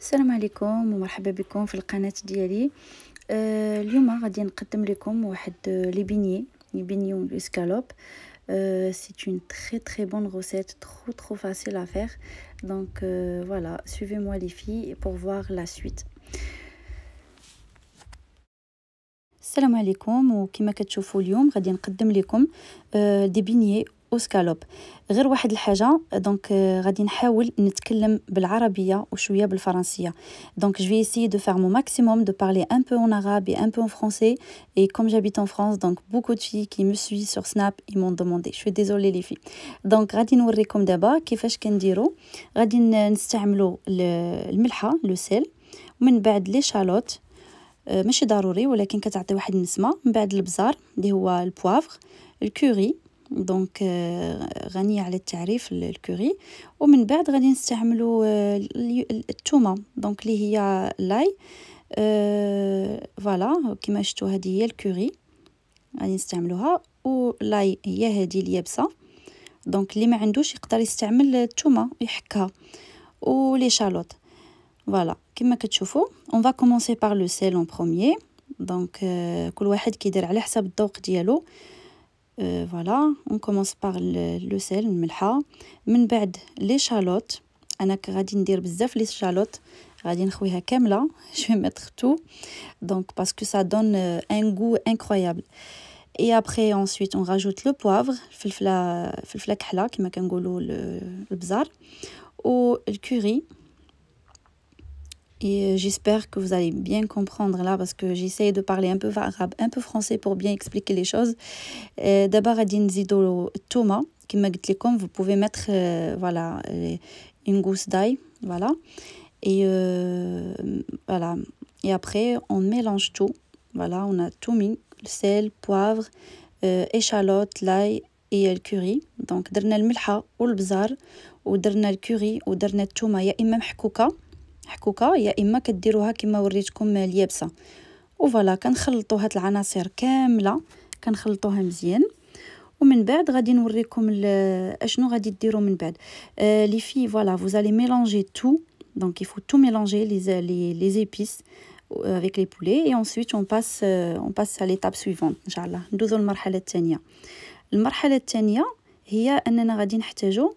السلام عليكم ومرحبا بكم في القناة ديالي اليوم غادي نقدم لكم واحد لي بيني لي بيني اسكالوب Euh, c'est une très très bonne recette, trop trop facile à faire. Donc voilà, suivez-moi les filles pour voir la suite. السلام عليكم وكما كتشوفوا اليوم غادي نقدم لكم دي بينيه وسكالوب غير واحد الحاجه دونك آه، غادي نحاول نتكلم بالعربيه وشويه بالفرنسيه دونك جو في دو فير مون ماكسيموم دو بارلي ان بو اون arabe ان بو اون فرونسي اي كوم جابيت j'habite en دونك بوكو دو de filles qui me suivent sur Snap ils m'ont demandé je suis désolée les غادي نوريكم دابا كيفاش كنديرو غادي نستعملو الملحه لو سيل ومن بعد لي شالوت آه، ماشي ضروري ولكن كتعطي واحد النسمه من بعد البزار اللي هو البوافغ الكوري دونك غنية على التعريف الكوري ومن بعد غادي نستعملو التومة دونك اللي هي لاي فوالا كما شفتوا هذه هي الكوري غادي نستعملوها ولاي هي هذه اليابسه دونك اللي ما عندوش يقدر يستعمل الثومه يحكها ولي شالوت فوالا كما كتشوفوا اون فا كومونسي بار لو سيل اون بروميير دونك كل واحد كيدير على حسب الذوق ديالو Euh, voilà, on commence par le, sel, le melha. Min بعد Ana Je vais mettre tout. Donc parce que ça donne euh, un goût incroyable. Et après ensuite, on rajoute le poivre, le fufla, le comme on le bzar, ou le curry. Et euh, j'espère que vous allez bien comprendre là parce que j'essaie de parler un peu arabe, un peu français pour bien expliquer les choses. Euh, d'abord, Adin Thomas, qui m'a dit comme vous pouvez mettre euh, voilà, une gousse d'ail. Voilà. Et voilà. Et après, on mélange tout. Voilà, on a tout mis le sel, poivre, euh, échalote, l'ail et le curry. Donc, ou ou curry et ou ودرنا التومة يا même محكوكة حكوكه يا اما كديروها كما وريتكم اليابسه وفوالا كنخلطوا هاد العناصر كامله كنخلطوها مزيان ومن بعد غادي نوريكم اشنو غادي ديروا من بعد آه، لي في فوالا فوزالي ميلونجي تو دونك يفو تو ميلونجي لي لي لي les euh, avec les poulets et ensuite on passe euh, on passe à l'étape suivante ان شاء الله ندوزو للمرحله الثانيه المرحله الثانيه هي اننا غادي نحتاجو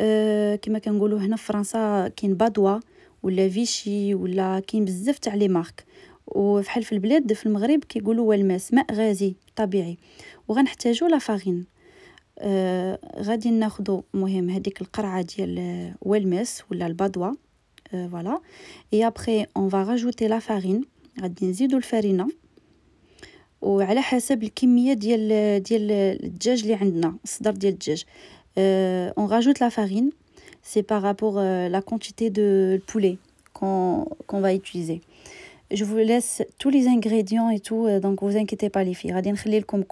آه، كما كنقولوا هنا في فرنسا كاين بادوا ولا فيشي ولا كاين بزاف تاع لي مارك وفحال في البلاد في المغرب كيقولوا والماس ماء غازي طبيعي وغنحتاجوا لا فارين آه غادي ناخذوا مهم هذيك القرعه ديال آه، والماس ولا البادوا آه، فوالا اي ابري اون فا راجوتي لا فارين غادي نزيدو الفرينه وعلى حسب الكميه ديال ديال الدجاج اللي عندنا الصدر ديال الدجاج اون راجوت لا فارين c'est par rapport à euh, la quantité de poulet qu'on va utiliser. Je vous laisse tous les ingrédients et tout, euh, donc vous inquiétez pas les filles. غادي نخلي لكم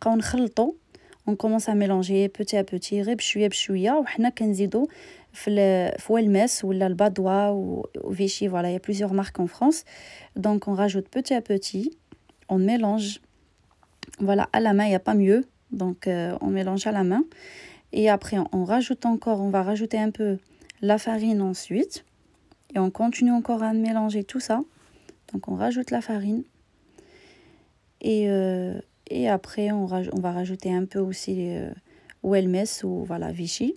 kulchi, on commence à mélanger petit à petit غير بشويه ou وحنا le في ou ولا البادوا voilà il y a plusieurs marques en France donc on rajoute petit à petit on mélange voilà à la main il y a pas mieux donc euh, on mélange à la main. Et après on rajoute encore, on va rajouter un peu la farine ensuite. Et on continue encore à mélanger tout ça. Donc on rajoute la farine. Et, euh, et après on, on, va rajouter un peu aussi euh, Wellmess ou voilà, Vichy.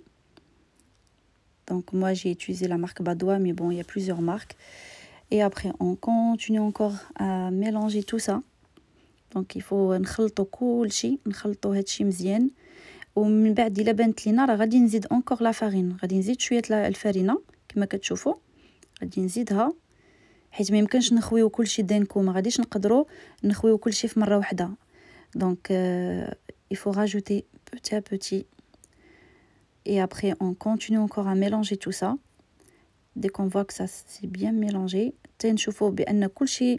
Donc moi j'ai utilisé la marque Badois, mais bon il y a plusieurs marques. Et après on continue encore à mélanger tout ça. دونك يفو نخلطو كل شيء نخلطو هادشي مزيان ومن بعد الا بانت لينا راه غادي نزيد اونكور لا فارين غادي نزيد شويه الفارينه كما كتشوفوا غادي نزيدها حيت ما يمكنش نخويو كلشي دانكو ما غاديش نقدروا نخويو كلشي في مره واحده دونك euh, il faut بوتي ا بوتي اي et اون كونتينيو continue encore à mélanger tout ça dès qu'on voit que ça c'est تنشوفوا بان كلشي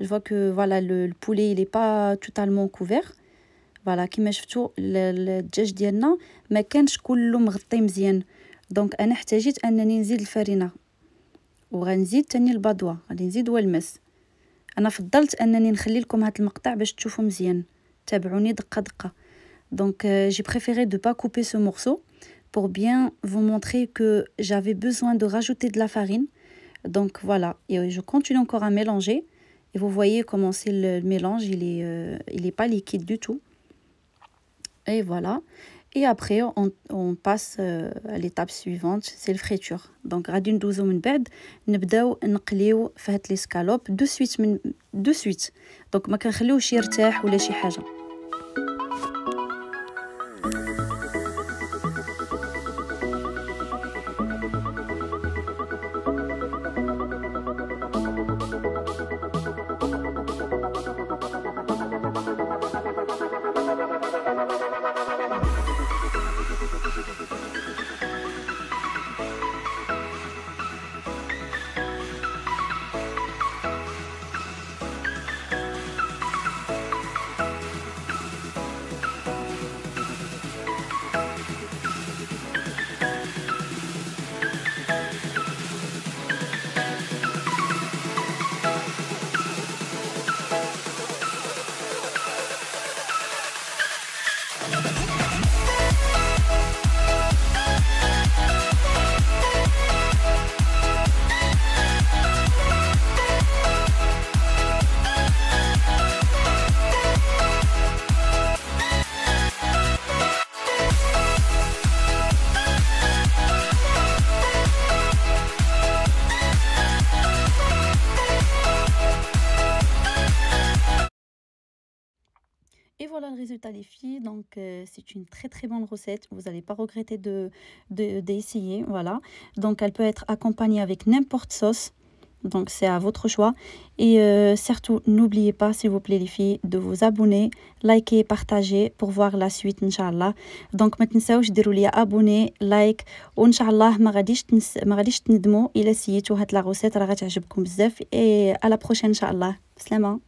Je vois que voilà, le, le poulet il est pas totalement couvert. voilà je فوالا كما شفتوا الدجاج ديالنا ما كانش كله مغطي مزيان دونك انا احتاجيت انني نزيد الفرينه وغنزيد تاني البضوع غادي نزيد والمس انا فضلت انني نخلي لكم هذا المقطع باش تشوفوا مزيان تابعوني دقه دقه دونك جي euh، préféré de pas couper ce morceau pour bien vous montrer que j'avais besoin de rajouter de la farine donc voilà et je continue encore à mélanger et vous voyez comment c'est le mélange, il est euh, il est pas liquide du tout. Et voilà. Et après, on, passe euh, à l'étape suivante, c'est le friture. Donc, à' ندوزو من بعد نبداو نقليو l'escalope de suite de suite. Donc, va كنخليوش يرتاح ولا de حاجه. you voilà le résultat les filles. Donc euh, c'est une très très bonne recette. Vous n'allez pas regretter d'essayer. De, d'essayer voilà. Donc elle peut être accompagnée avec n'importe sauce. Donc c'est à votre choix. Et euh, surtout, n'oubliez pas, s'il vous plaît les filles, de vous abonner, liker, partager pour voir la suite, Inch'Allah. Donc maintenant ça, je vous ابوني abonner, like. شاء pas ما غاديش تنس... ما غاديش تندموا à la recette, لا غوسيت